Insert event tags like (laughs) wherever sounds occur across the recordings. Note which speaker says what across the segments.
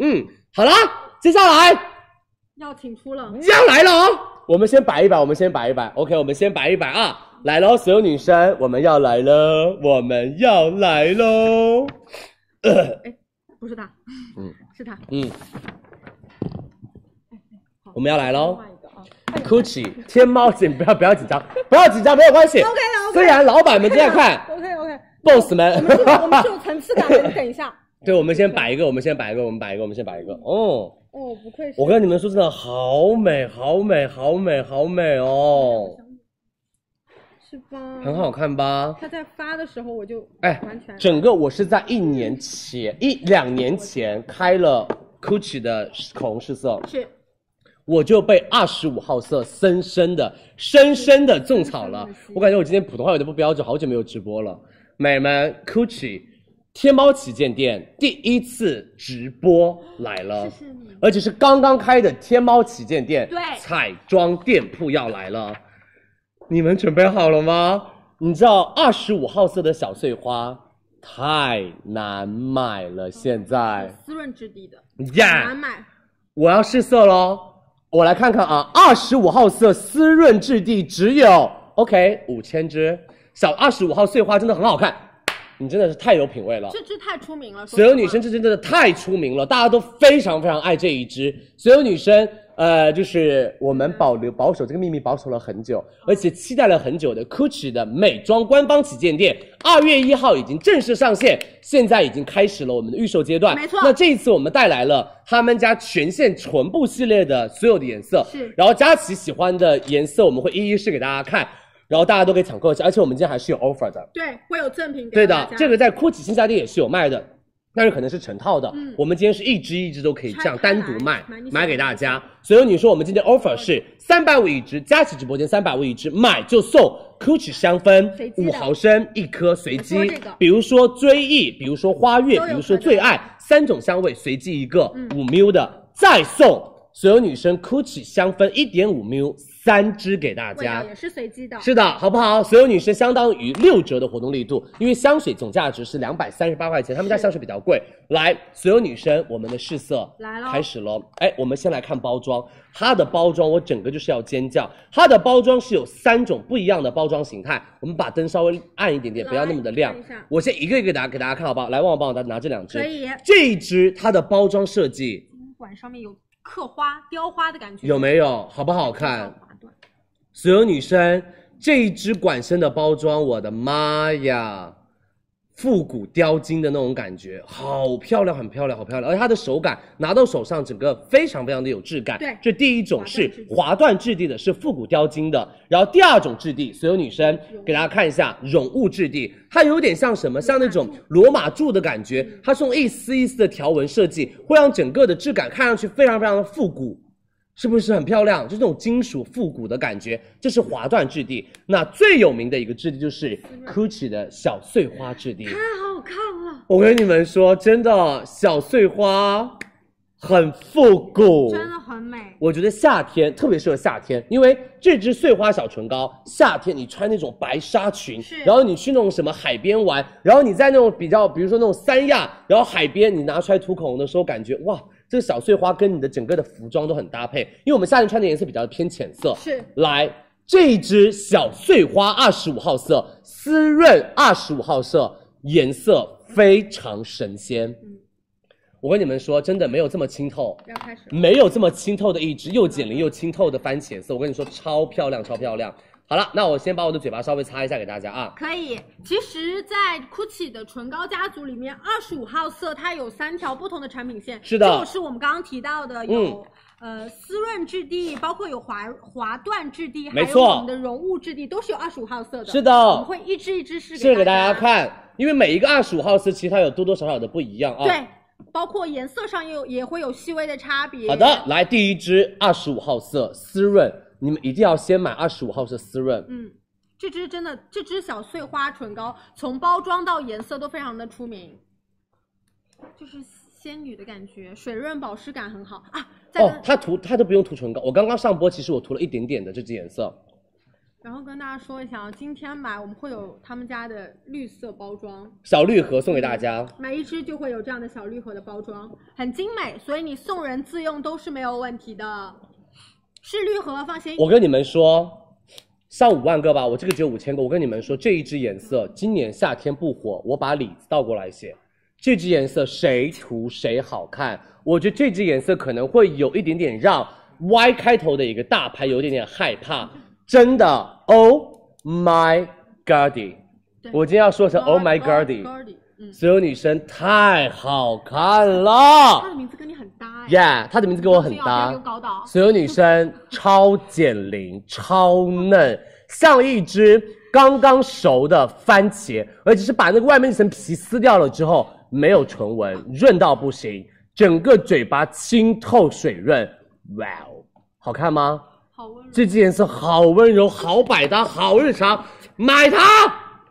Speaker 1: 嗯，好啦，接下来
Speaker 2: 要请出了，要来了哦！
Speaker 1: 我们先摆一摆，我们先摆一摆，OK，我们先摆一摆啊！来喽，所有女生，我们要来了，我们要来喽！
Speaker 2: 哎，不是他，嗯，是他，
Speaker 1: 嗯，好，我们要来喽！换一个啊 u c c i 天猫姐，不要不要紧张，(laughs) 不要紧张，没有关系，OK 了，OK 虽然老板们在看，OK (laughs) OK，Boss 们，我们是
Speaker 2: 有层次感的，你等一下。
Speaker 1: 对，我们先摆一个，我们先摆一个，我们摆一个，我们先摆一个，哦。
Speaker 2: 哦，不愧是。我跟你们
Speaker 1: 说真的，好美，好美，好美，好美哦。
Speaker 2: 是吧？很好看吧？他在发的时候我就哎，完全。
Speaker 1: 整个我是在一年前、一两年前开了 Gucci 的口红试色，是，我就被二十五号色深深的、深深的种草了。我感觉我今天普通话有点不标准，好久没有直播了，美们，Gucci。天猫旗舰店第一次直播来了，谢谢你！而且是刚刚开的天猫旗舰店，对，彩妆店铺要来了，你们准备好了吗？你知道二十五号色的小碎花太难买了，现在
Speaker 2: 滋润质地的，难买。
Speaker 1: 我要试色喽，我来看看啊，二十五号色滋润质地只有 OK 五千支，小二十五号碎花真的很好看。你真的是太有品位了，这
Speaker 2: 支太出名了。所有女生，
Speaker 1: 这支真的太出名了，大家都非常非常爱这一支。所有女生，呃，就是我们保留保守这个秘密，保守了很久，而且期待了很久的 C U C c i 的美妆官方旗舰店，二月一号已经正式上线，现在已经开始了我们的预售阶段。没错。那这一次我们带来了他们家全线唇部系列的所有的颜色，是。然后佳琪喜欢的颜色，我们会一一试给大家看。然后大家都可以抢购，一下，而且我们今天还是有 offer 的，
Speaker 2: 对，会有赠品给对的。这个在
Speaker 1: Gucci 新家店也是有卖的，但是可能是成套的。嗯，我们今天是一支一支都可以这样单独卖，买给大家。所有女生，我们今天 offer 是三百五一支，佳琦直播间三百五一支，买就送 Gucci 香氛五毫升一颗随机，比如说追忆，比如说花月，比如说最爱三种香味随机一个五 mil 的，再送所有女生 Gucci 香氛一点五 mil。三支给大家，也
Speaker 2: 是随机的，是的，
Speaker 1: 好不好？所有女生相当于六折的活动力度，因为香水总价值是两百三十八块钱，他们家香水比较贵。来，所有女生，我们的试色来了，开始了。哎，我们先来看包装，它的包装我整个就是要尖叫，它的包装是有三种不一样的包装形态。我们把灯稍微暗一点点，不要那么的亮。我先一个一个拿给大家看，好不好？来，旺旺帮我拿这两支，可以。这一支它的包装设计，
Speaker 2: 管上面有刻花、雕花的感觉，有没
Speaker 1: 有？好不好看？所有女生，这一支管身的包装，我的妈呀，复古雕金的那种感觉，好漂亮，很漂亮，好漂亮！而它的手感拿到手上，整个非常非常的有质感。对，这第一种是华缎质地的，是复古雕金的；然后第二种质地，所有女生给大家看一下绒雾质地，它有点像什么？像那种罗马柱的感觉，它是用一丝一丝的条纹设计，会让整个的质感看上去非常非常的复古。是不是很漂亮？就这种金属复古的感觉，这是华缎质地。那最有名的一个质地就是 Gucci 的小碎花质地，太好看了。我跟你们说，真的小碎花，很复古，真的很美。我觉得夏天特别适合夏天，因为这支碎花小唇膏，夏天你穿那种白纱裙，然后你去那种什么海边玩，然后你在那种比较，比如说那种三亚，然后海边你拿出来涂口红的时候，感觉哇。这个小碎花跟你的整个的服装都很搭配，因为我们夏天穿的颜色比较偏浅色。是，来，这一支小碎花二十五号色，丝润二十五号色，颜色非常神仙。嗯，我跟你们说，真的没有这么清透，没有这么清透的一支又减龄又清透的番茄色，我跟你说超漂亮，超漂亮。好了，那我先把我的嘴巴稍微擦一下给大家啊。
Speaker 2: 可以，其实，在 g u c c i 的唇膏家族里面，二十五号色它有三条不同的产品线。是的。就是我们刚刚提到的，有呃滋润质地，包括有滑滑缎质地，还有我们的绒雾质地，都是有二十五号色的。是的。我会一支一支试，试给大家看，
Speaker 1: 因为每一个二十五号色其实它有多多少少的不一样啊。对。
Speaker 2: 包括颜色上也有也会有细微的差别。好的，
Speaker 1: 来第一支二十五号色丝润，你们一定要先买二十五号色丝润。
Speaker 2: 嗯，这支真的，这支小碎花唇膏从包装到颜色都非常的出名，就是仙女的感觉，水润保湿感很好啊。
Speaker 1: 哦，它涂它都不用涂唇膏，我刚刚上播其实我涂了一点点的这支颜色。
Speaker 2: 然后跟大家说一下，啊，今天买我们会有他们家的绿色包装
Speaker 1: 小绿盒送给大家，
Speaker 2: 买一支就会有这样的小绿盒的包装，很精美，所以你送人自用都是没有问题的，是绿盒放心。我跟你
Speaker 1: 们说，上五万个吧，我这个只有五千个。我跟你们说，这一支颜色今年夏天不火，我把里子倒过来写，这支颜色谁涂谁好看，我觉得这支颜色可能会有一点点让 Y 开头的一个大牌有点点害怕。真的，Oh my g o d 我今天要说成 Oh my g o d 所有女生太好看了。她的名字跟你很搭耶，她的名字跟我很搭。所有女生超减龄、超嫩，像一只刚刚熟的番茄，而且是把那个外面一层皮撕掉了之后，没有唇纹，润到不行，整个嘴巴清透水润，哇哦，好看吗？好温柔，这支颜色好温柔，好百搭，好日常，买它！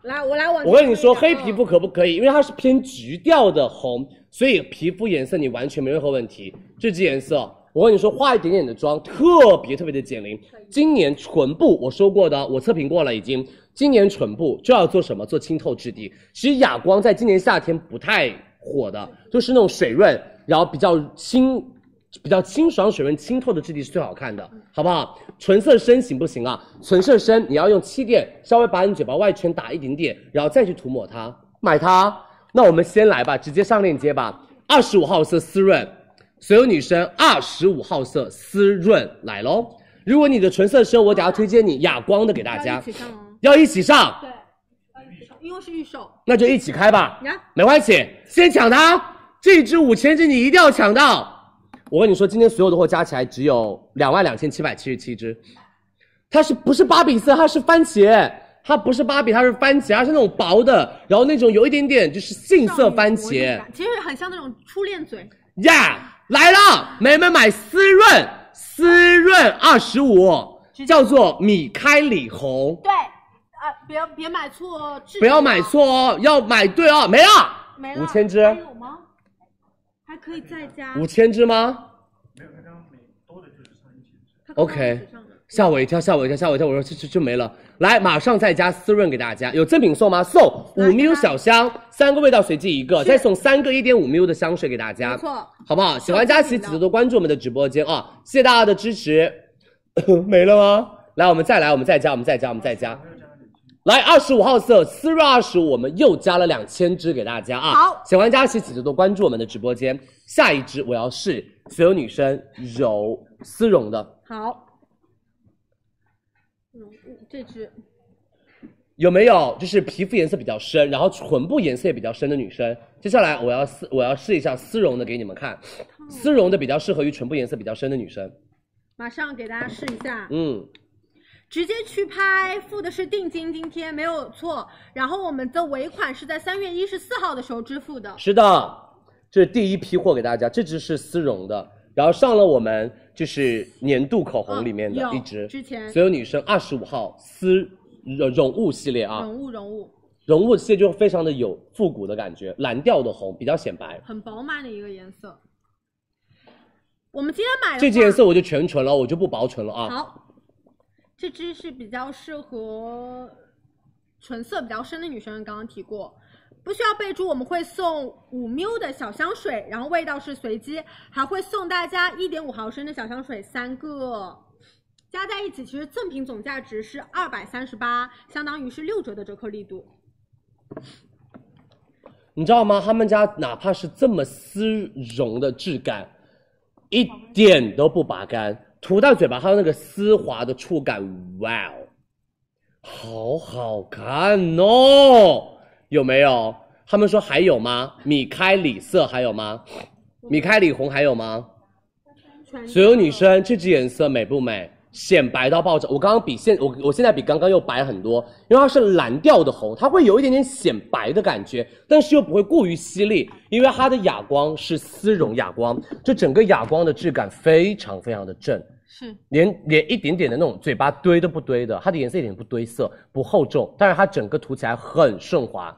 Speaker 2: 来，我来我。我跟你说，黑皮
Speaker 1: 肤可不可以？因为它是偏橘调的红，所以皮肤颜色你完全没任何问题。这支颜色，我跟你说，化一点点的妆，特别特别的减龄。今年唇部我说过的，我测评过了已经。今年唇部就要做什么？做清透质地。其实哑光在今年夏天不太火的，就是那种水润，然后比较清。比较清爽、水润、清透的质地是最好看的，好不好？唇色深行不行啊？唇色深，你要用气垫，稍微把你嘴巴外圈打一点点，然后再去涂抹它，买它。那我们先来吧，直接上链接吧。二十五号色滋润，所有女生二十五号色滋润来喽。如果你的唇色深，我等下推荐你哑光的给大家。要一起上吗？
Speaker 2: 要一起上。对，因为是预售，
Speaker 1: 那就一起开吧。没关系，先抢它，这支五千支你一定要抢到。我跟你说，今天所有的货加起来只有两万两千七百七十七只，它是不是芭比色？它是番茄，它不是芭比，它是番茄，它是那种薄的，然后那种有一点点就是杏色番茄，
Speaker 2: 其实很像那种初恋嘴。
Speaker 1: 呀，来了，美们买，丝润，丝润二十五，叫做米开里红。
Speaker 2: 对，啊，别别买错。哦，不要买错，哦，
Speaker 1: 要买对哦，没了，五千只。有
Speaker 2: 吗？还可以再加五千
Speaker 1: 只吗？没有，他刚刚每多的就是一千只。OK，吓我一跳，吓我一跳，吓我一跳！我说这这就没了，来马上再加滋润给大家，有赠品送吗？送五 ml 小香，三个味道随机一个，再送三个一点五 ml 的香水给大家，错，好不好？喜欢佳琪，记得多关注我们的直播间啊！谢谢大家的支持，(coughs) 没了吗？来，我们再来，我们再加，我们再加，我们再加。来，二十五号色丝润二十五，我们又加了两千支给大家啊！好，喜欢佳琪姐姐多关注我们的直播间。下一支我要试所有女生柔丝绒的。
Speaker 2: 好，嗯，这支
Speaker 1: 有没有？就是皮肤颜色比较深，然后唇部颜色也比较深的女生。接下来我要试，我要试一下丝绒的给你们看，丝绒的比较适合于唇部颜色比较深的女生。
Speaker 2: 马上给大家试一下。嗯。直接去拍，付的是定金，今天没有错。然后我们的尾款是在三月一十四号的时候支付的。是
Speaker 1: 的，这是第一批货给大家，这支是丝绒的，然后上了我们就是年度口红里面的一支。之前所有女生二十五号丝绒绒雾系列啊，绒雾绒雾，绒雾系列就非常的有复古的感觉，蓝调的红比较显白，
Speaker 2: 很饱满的一个颜色。我们今天买这支颜色我
Speaker 1: 就全唇了，我就不薄唇了啊。好。
Speaker 2: 这支是比较适合唇色比较深的女生，刚刚提过，不需要备注，我们会送五 ml 的小香水，然后味道是随机，还会送大家一点五毫升的小香水三个，加在一起其实赠品总价值是二百三十八，相当于是六折的折扣力度。
Speaker 1: 你知道吗？他们家哪怕是这么丝绒的质感，一点都不拔干。涂到嘴巴，还有那个丝滑的触感，哇哦，好好看哦，有没有？他们说还有吗？米开里色还有吗？米开里红还有吗？所有女生，这支颜色美不美？显白到爆炸！我刚刚比现我我现在比刚刚又白很多，因为它是蓝调的红，它会有一点点显白的感觉，但是又不会过于犀利，因为它的哑光是丝绒哑光，这整个哑光的质感非常非常的正。是连连一点点的那种嘴巴堆都不堆的，它的颜色一点不堆色，不厚重，但是它整个涂起来很顺滑。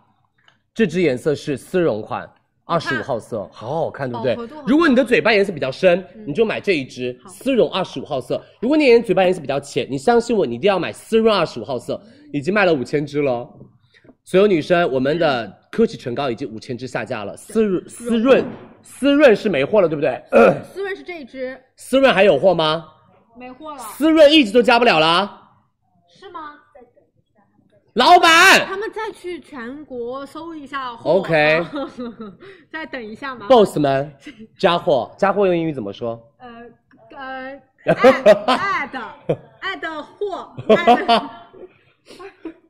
Speaker 1: 这支颜色是丝绒款，二十五号色，好好看，对不对？如果你的嘴巴颜色比较深，你就买这一支丝绒二十五号色。如果你连嘴巴颜色比较浅，你相信我，你一定要买丝绒二十五号色，已经卖了五千支了。所有女生，我们的科奇唇膏已经五千支下架了，丝丝润丝润是没货了，对不对？
Speaker 2: 丝润是这一支，
Speaker 1: 丝润还有货吗？
Speaker 2: 没货了，思
Speaker 1: 润一直都加不了了，
Speaker 2: 是吗？再等一下，老板，他们再去全国搜一下。OK，(laughs) 再等一下嘛，Boss 们，(laughs)
Speaker 1: 加货，加货用英语怎么说？
Speaker 2: 呃呃
Speaker 1: ，add
Speaker 2: (laughs) add add 货，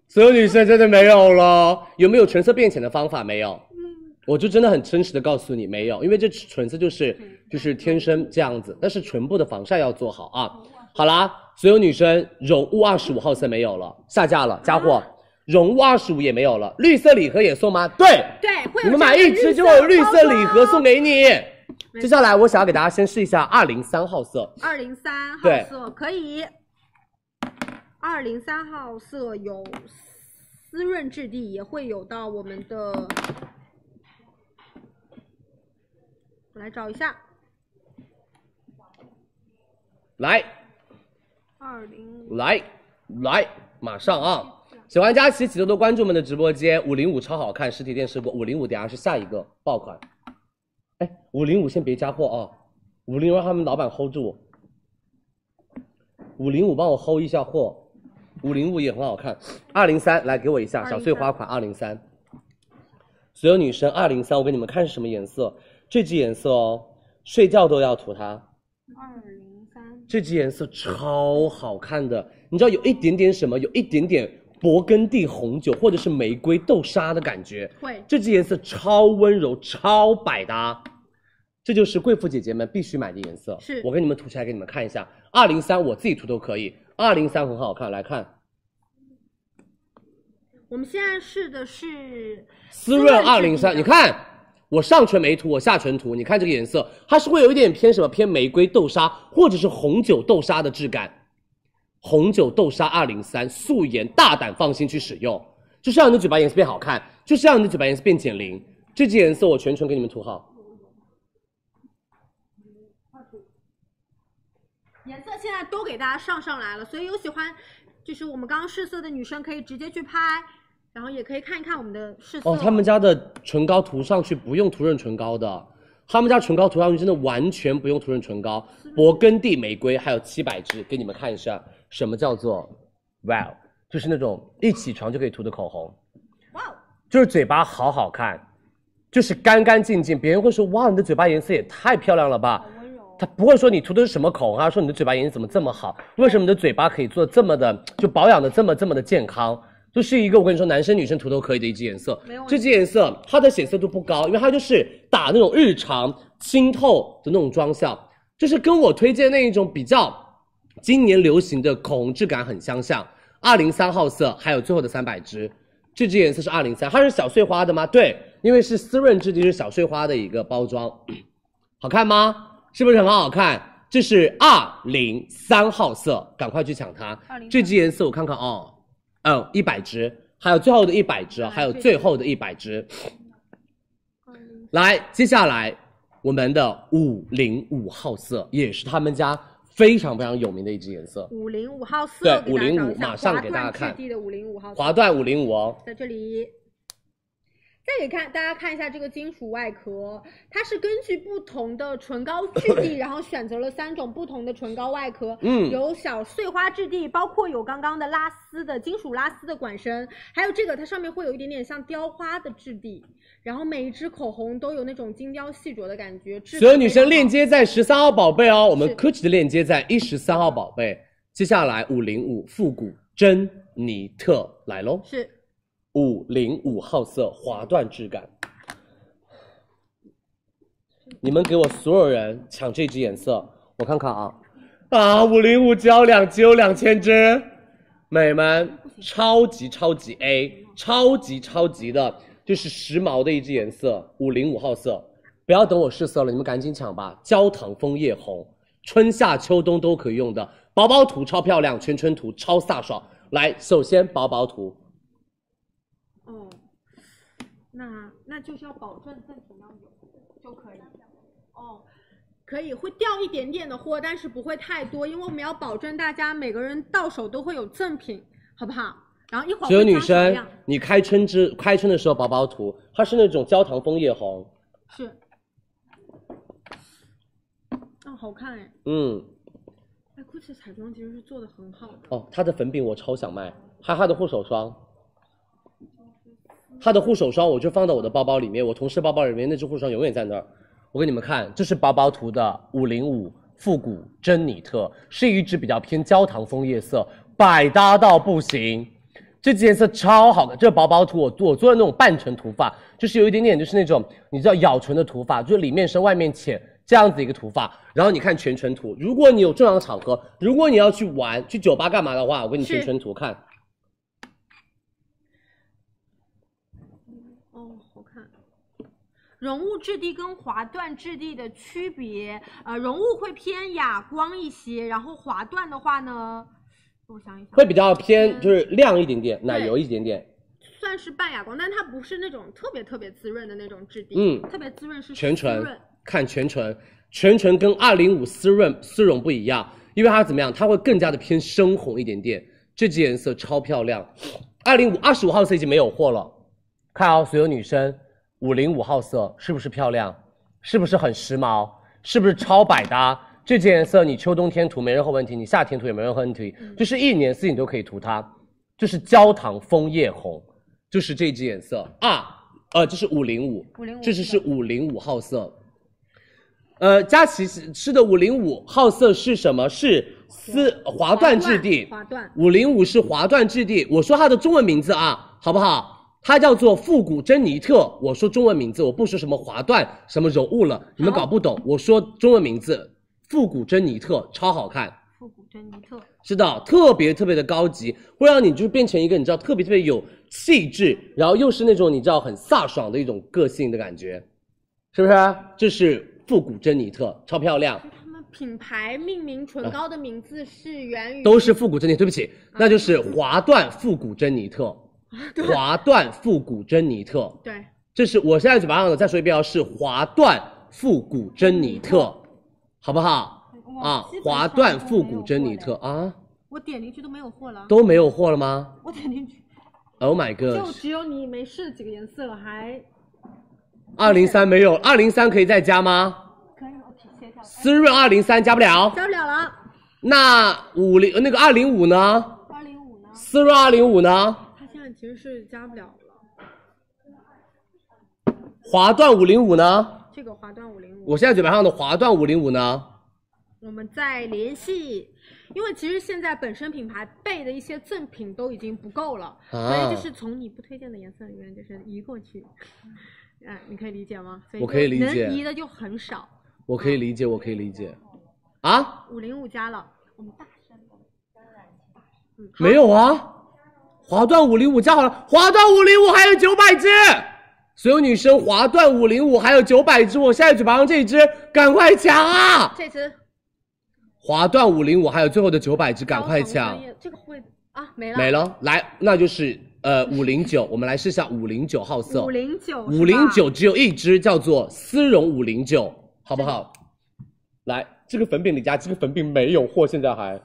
Speaker 1: 所有女生真的没有了，有没有唇色变浅的方法？没有。我就真的很真实的告诉你，没有，因为这唇色就是就是天生这样子。但是唇部的防晒要做好啊。好啦，所有女生绒雾二十五号色没有了，下架了，加货。绒雾二十五也没有了，绿色礼盒也送吗？对，
Speaker 2: 对，你们买一支就有绿色礼盒送给你。接下
Speaker 1: 来我想要给大家先试一下二零三号色。
Speaker 2: 二零三号色可以。二零三号色有滋润质地，也会有到我们的。我来找一下，来，二零，来，
Speaker 1: 来，马上啊！喜欢佳琪、喜多多注我们的直播间，五零五超好看，实体店试过，五零五等下是下一个爆款。哎，五零五先别加货啊！五零五，他们老板 hold 住。五零五，帮我 hold 一下货。五零五也很好看。二零三，来给我一下小碎花款二零三。所有女生二零三，我给你们看是什么颜色。这支颜色哦，睡觉都要涂它。
Speaker 2: 二零
Speaker 1: 三，这支颜色超好看的，你知道有一点点什么？有一点点勃艮第红酒或者是玫瑰豆沙的感觉。会，这支颜色超温柔，超百搭，这就是贵妇姐姐们必须买的颜色。是，我给你们涂起来给你们看一下。二零三，我自己涂都可以。二零三很好看，来看。
Speaker 2: 我们现在试的是
Speaker 1: 滋润二零三，你看。我上唇没涂，我下唇涂。你看这个颜色，它是会有一点偏什么偏玫瑰豆沙，或者是红酒豆沙的质感。红酒豆沙二零三，素颜大胆放心去使用，就是让你的嘴巴颜色变好看，就是让你的嘴巴颜色变减龄。这支颜色我全唇给你们涂好。
Speaker 2: 颜色现在都给大家上上来了，所以有喜欢，就是我们刚刚试色的女生可以直接去拍。然后也可以看一看我们的试色哦。他们家
Speaker 1: 的唇膏涂上去不用涂润唇膏的，他们家唇膏涂上去真的完全不用涂润唇膏。勃艮第玫瑰还有七百支，给你们看一下，什么叫做 w o w 就是那种一起床就可以涂的口红。哇，就是嘴巴好好看，就是干干净净，别人会说哇，你的嘴巴颜色也太漂亮了吧。他不会说你涂的是什么口红，说你的嘴巴颜色怎么这么好，为什么你的嘴巴可以做这么的，就保养的这么这么的健康。就是一个我跟你说，男生女生涂都可以的一支颜色。这支颜色它的显色度不高，因为它就是打那种日常清透的那种妆效，就是跟我推荐那一种比较今年流行的口红质感很相像。二零三号色，还有最后的三百支，这支颜色是二零三，它是小碎花的吗？对，因为是滋润质地，是小碎花的一个包装，(clears throat) 好看吗？是不是很好看？这是二零三号色，赶快去抢它。这支颜色我看看哦。嗯，一百支，还有最后的一百支，啊，还有最后的一百支。来，接下来我们的五零五号色也是他们家非常非常有名的一支颜色。
Speaker 2: 五零五号色，对，五零五，马上给大家看。五零五号，华缎
Speaker 1: 五零五。
Speaker 2: 在这里。再给看，大家看一下这个金属外壳，它是根据不同的唇膏质地，(coughs) 然后选择了三种不同的唇膏外壳。嗯，有小碎花质地，包括有刚刚的拉丝的金属拉丝的管身，还有这个它上面会有一点点像雕花的质地。然后每一支口红都有那种精雕细琢的感觉。所有女生链
Speaker 1: 接在十三号宝贝哦，我们科技的链接在一十三号宝贝。接下来五零五复古珍妮特来喽。是。五零五号色，滑缎质感。你们给我所有人抢这支颜色，我看看啊。啊，五零五胶两只有两千支，美们，超级超级 A，超级超级的，就是时髦的一支颜色。五零五号色，不要等我试色了，你们赶紧抢吧。焦糖枫叶红，春夏秋冬都可以用的，薄薄涂超漂亮，全唇涂超飒爽。来，首先薄薄涂。
Speaker 2: 哦，那那就是要保证赠品要有，就可以。哦，可以会掉一点点的货，但是不会太多，因为我们要保证大家每个人到手都会有赠品，好不好？然后一会儿只有女生，
Speaker 1: 你开春之开春的时候薄薄涂，它是那种焦糖枫叶红。
Speaker 2: 是。哦，好看哎。嗯。哎 GUCCI 彩妆其实是做的很好的。
Speaker 1: 哦，它的粉饼我超想卖，哈哈的护手霜。它的护手霜我就放到我的包包里面，我同事包包里面那支护手霜永远在那儿。我给你们看，这是薄薄涂的五零五复古珍妮特，是一支比较偏焦糖枫叶色，百搭到不行。这支颜色超好看。这薄薄涂我我做的那种半唇涂法，就是有一点点就是那种你知道咬唇的涂法，就是里面深外面浅这样子一个涂法。然后你看全唇涂，如果你有重要的场合，如果你要去玩去酒吧干嘛的话，我给你全唇涂看。
Speaker 2: 绒雾质地跟滑缎质地的区别，呃，绒雾会偏哑光一些，然后滑缎的话呢，我想一，会比较偏
Speaker 1: 就是亮一点点，奶油一点点，
Speaker 2: 算是半哑光，但它不是那种特别特别滋润的那种质地，嗯，特别滋润是全唇，
Speaker 1: 看全唇，全唇跟二零五丝润丝绒不一样，因为它怎么样，它会更加的偏深红一点点，这支颜色超漂亮，二零五二十五号色已经没有货了，看哦，所有女生。五零五号色是不是漂亮？是不是很时髦？是不是超百搭？这支颜色你秋冬天涂没任何问题，你夏天涂也没任何问题，就是一年四季都可以涂它。就是焦糖枫叶红，就是这支颜色啊，呃，这是五零五，这支是五零五号色。呃，佳琪吃的五零五号色是什么？是丝滑缎质地，五零五是滑缎质地。我说它的中文名字啊，好不好？它叫做复古珍妮特，我说中文名字，我不说什么华缎什么柔雾了，你们搞不懂。我说中文名字，复古珍妮特超好看。
Speaker 2: 复古珍妮特，
Speaker 1: 是的，特别特别的高级，会让你就是变成一个你知道特别特别有气质，然后又是那种你知道很飒爽的一种个性的感觉，是不是？这是复古珍妮特，超漂亮。
Speaker 2: 他们品牌命名唇膏的名字是源于都是
Speaker 1: 复古珍妮，对不起，那就是华缎复古珍妮特。华缎复古珍妮特，对，这是我现在嘴巴上的。再说一遍哦，是华缎复古珍妮特，好不好？
Speaker 2: 啊，华缎复古
Speaker 1: 珍妮特啊！
Speaker 2: 我点进去都没有货了。都没
Speaker 1: 有货了吗？我点进去。Oh my god！就
Speaker 2: 只有你没试几个颜色，了，还
Speaker 1: 二零三没有，二零三可以再加吗？
Speaker 2: 可以，我提前加。思
Speaker 1: 润二零三加不了，加不了了。那五零那个二零五呢？二零五呢？思润二零五呢？
Speaker 2: 其实是加不了了。
Speaker 1: 华段五零五呢？
Speaker 2: 这个华段五零
Speaker 1: 五，我现在嘴巴上的华段五零五呢？
Speaker 2: 我们再联系，因为其实现在本身品牌备的一些赠品都已经不够了，所以就是从你不推荐的颜色里面就是移过去。嗯，(laughs) 你可以理解吗？我可以理解。能移的就很少。
Speaker 1: 我可以理解，我可以理解。
Speaker 2: 啊？五零五加了，我们大声、大声。
Speaker 1: 没有啊。华缎五零五加好了，华缎五零五还有九百支，所有女生华缎五零五还有九百支，我现在嘴巴上这一支，赶快抢啊！这支华缎五零五还有最后的九百支，赶快抢！
Speaker 2: 这个会啊没了没了，
Speaker 1: 来，那就是呃五零九，我们来试下五零九号色，五
Speaker 2: 零九五零九
Speaker 1: 只有一支，叫做丝绒五零九，好不好？来，这个粉饼你家这个粉饼没有货，现在还，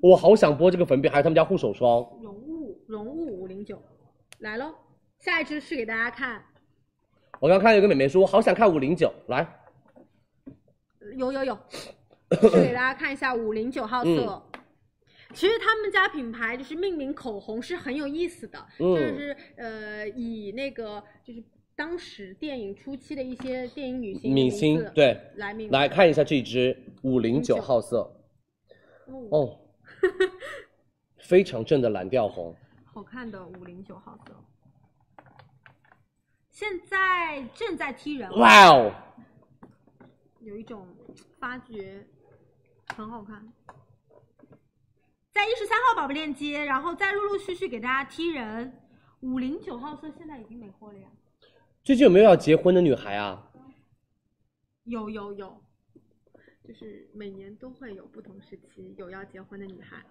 Speaker 1: 我好想播这个粉饼，还有他们家护手霜。
Speaker 2: 绒雾五零九，来喽！下一支是给大家看。
Speaker 1: 我刚看有个美眉说，好想看五零九，来。
Speaker 2: 有有有，(laughs) 给大家看一下五零九号色。其实他们家品牌就是命名口红是很有意思的，就是呃以那个就是当时电影初期的一些电影女星明星对来名来看一下
Speaker 1: 这支五零九号色。哦，(laughs) 非常正的蓝调红。
Speaker 2: 好看的五零九号色，现在正在踢人。哇哦，有一种发觉很好看，在一十三号宝贝链接，然后再陆陆续续给大家踢人。五零九号色现在已经没货了呀。
Speaker 1: 最近有没有要结婚的女孩啊？
Speaker 2: 有有有，就是每年都会有不同时期有要结婚的女孩，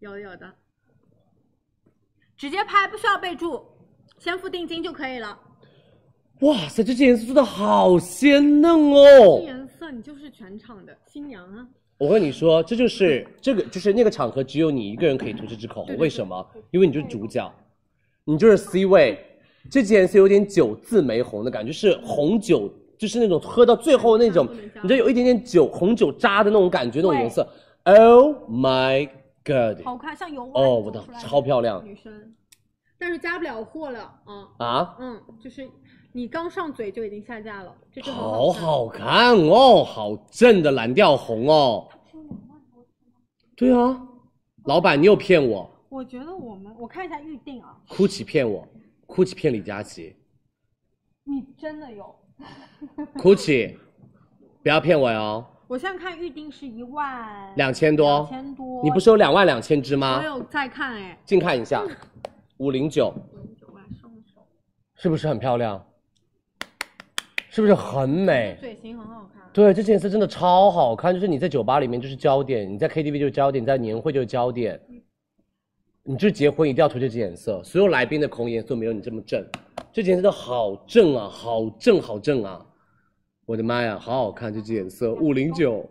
Speaker 2: 有有的。直接拍不需要备注，先付定金就可以了。
Speaker 1: 哇塞，这件颜色做的好鲜嫩哦！这
Speaker 2: 颜色你就是全场的新娘啊！
Speaker 1: 我跟你说，这就是这个就是那个场合，只有你一个人可以涂这支口红，为什么？因为你就是主角，你就是 C 位。这件颜色有点酒渍玫红的感觉，是红酒，就是那种喝到最后那种，你就有一点点酒红酒渣的那种感觉，那种颜色。Oh my。
Speaker 2: 好看，像油画哦，我的超漂亮女生，但是加不了货了啊啊嗯，就是你刚上嘴就已经下架了，好好
Speaker 1: 看哦，好正的蓝调红哦，对啊，老板你又骗我，
Speaker 2: 我觉得我们我看一下预定啊，
Speaker 1: 哭泣骗我，哭泣骗李佳琦，
Speaker 2: 你真的有哭
Speaker 1: 泣，不要骗我哟。
Speaker 2: 我现在看预定是一万两千多。你不是有
Speaker 1: 两万两千支吗？我
Speaker 2: 有在看哎，近
Speaker 1: 看一下，五零九，五零九万是不是很漂亮？是不是很美？型很好看。对，这颜色真的超好看，就是你在酒吧里面就是焦点，你在 KTV 就是焦点，在年会就是焦点，你就结婚一定要涂这支颜色，所有来宾的口红颜色没有你这么正，这颜色好正啊，好正好正啊！我的妈呀，好好看这支颜色，五零九，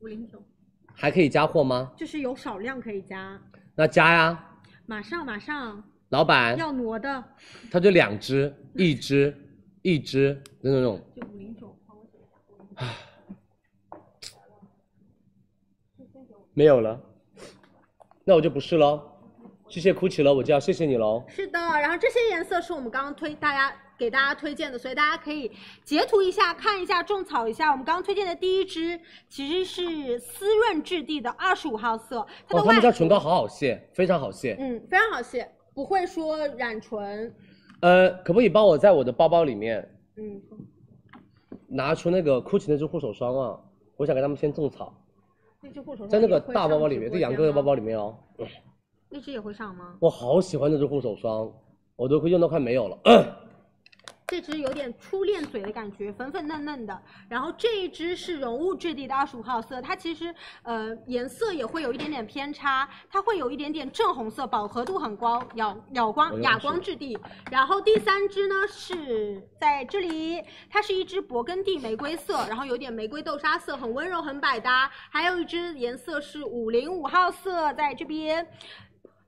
Speaker 1: 五零九。还可以加货吗？
Speaker 2: 就是有少量可以加。
Speaker 1: 那加呀，
Speaker 2: 马上马上。
Speaker 1: 老板要挪的，他就两只，一只，一只的那种。
Speaker 2: 就五零啊，
Speaker 1: 没有了，那我就不试喽。谢谢酷奇了，我就要谢谢你喽。
Speaker 2: 是的，然后这些颜色是我们刚刚推大家。给大家推荐的，所以大家可以截图一下，看一下，种草一下。我们刚刚推荐的第一支其实是滋润质地的二十五号色，哦，他们家
Speaker 1: 唇膏好好卸，非常好卸，
Speaker 2: 嗯，非常好卸，不会说染唇。
Speaker 1: 呃，可不可以帮我在我的包包里面，嗯，拿出那个 Gucci 那支护手霜啊？我想给他们先种草。
Speaker 2: 那支护手霜在那个大包包里面，在杨哥的包包里面哦。那支也会上吗？
Speaker 1: 我好喜欢那支护手霜，我都会用到快没有了。
Speaker 2: 这支有点初恋嘴的感觉，粉粉嫩嫩的。然后这一支是绒雾质地的二十五号色，它其实呃颜色也会有一点点偏差，它会有一点点正红色，饱和度很高，哑哑光哑光质地。然后第三支呢是在这里，它是一支勃艮第玫瑰色，然后有点玫瑰豆沙色，很温柔，很百搭。还有一支颜色是五零五号色，在这边。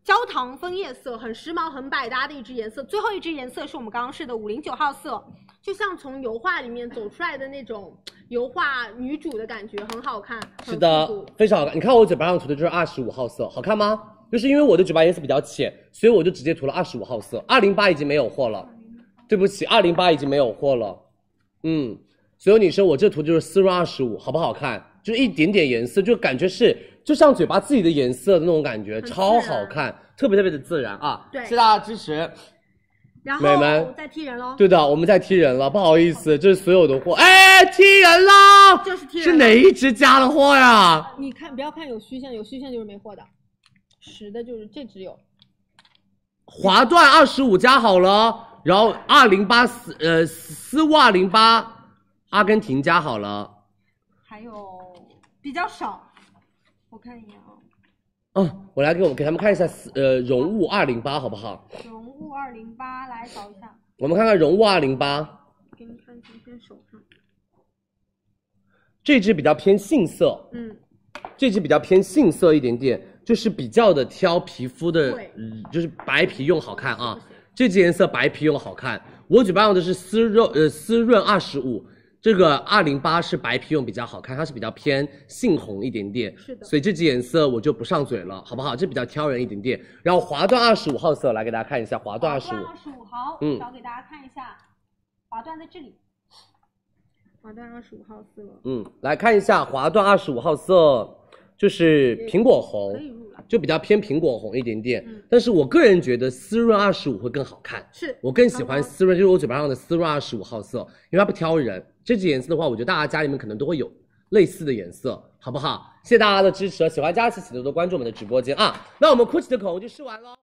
Speaker 2: 焦糖枫叶色很时髦、很百搭的一支颜色。最后一支颜色是我们刚刚试的五零九号色，就像从油画里面走出来的那种 (tsk) 油画女主的感觉，很好看。是的，非
Speaker 1: 常好看。你看我嘴巴上涂的就是二十五号色，好看吗？就是因为我的嘴巴颜色比较浅，所以我就直接涂了二十五号色。二零八已经没有货了，对不起，二零八已经没有货了。嗯，所有女生，我这涂就是丝润二十五，好不好看？就一点点颜色，就感觉是。就像嘴巴自己的颜色的那种感觉，超好看，特别特别的自然啊！谢谢大家支持，
Speaker 2: 美们。在踢人
Speaker 1: 喽！对的，我们在踢人了，不好意思，这是所有的货。
Speaker 2: 哎，踢人啦！就是踢人，是哪一支加的货呀？你看，不要看有虚线，有虚线就是没货的，实的就是这只有。
Speaker 1: 华钻二十五加好了，然后二零八丝呃丝袜二零八，阿根廷加好了，
Speaker 2: 还有比较少。我看一眼啊，
Speaker 1: 嗯，我来给我给他们看一下呃绒雾二零八好不好？
Speaker 2: 绒雾二零八，来找一下。
Speaker 1: 我们看看绒雾二零八。
Speaker 2: 给你看今天手上。
Speaker 1: 这支比较偏杏色。嗯。这支比较偏杏色一点点，就是比较的挑皮肤的，就是白皮用好看啊。这支颜色白皮用好看。我举用的是丝润呃丝润二十五。这个二零八是白皮用比较好看，它是比较偏杏红一点点，是的。所以这支颜色我就不上嘴了，好不好？这比较挑人一点点。然后华缎二十五号色来给大家看一下，华缎二十五
Speaker 2: 号，嗯，找给大家看一下，华缎在这里，华缎二十五号色，
Speaker 1: 嗯，来看一下华缎二十五号色，就是苹果红。就比较偏苹果红一点点，但是我个人觉得丝润二十五会更好看，是我更喜欢丝润，就是我嘴巴上的丝润二十五号色，因为它不挑人。这支颜色的话，我觉得大家家里面可能都会有类似的颜色，好不好？谢谢大家的支持，喜欢佳琪，请多多关注我们的直播间啊。那我们 GUCCI 的口红就试完喽。